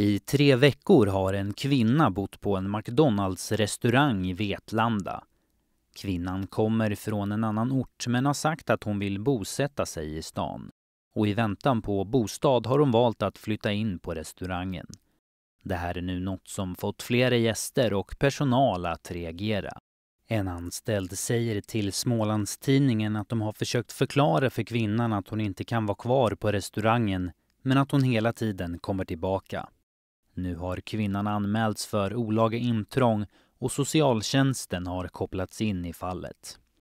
I tre veckor har en kvinna bott på en McDonalds-restaurang i Vetlanda. Kvinnan kommer från en annan ort men har sagt att hon vill bosätta sig i stan. Och i väntan på bostad har hon valt att flytta in på restaurangen. Det här är nu något som fått flera gäster och personal att reagera. En anställd säger till Smålandstidningen att de har försökt förklara för kvinnan att hon inte kan vara kvar på restaurangen men att hon hela tiden kommer tillbaka. Nu har kvinnan anmälts för olaga intrång och socialtjänsten har kopplats in i fallet.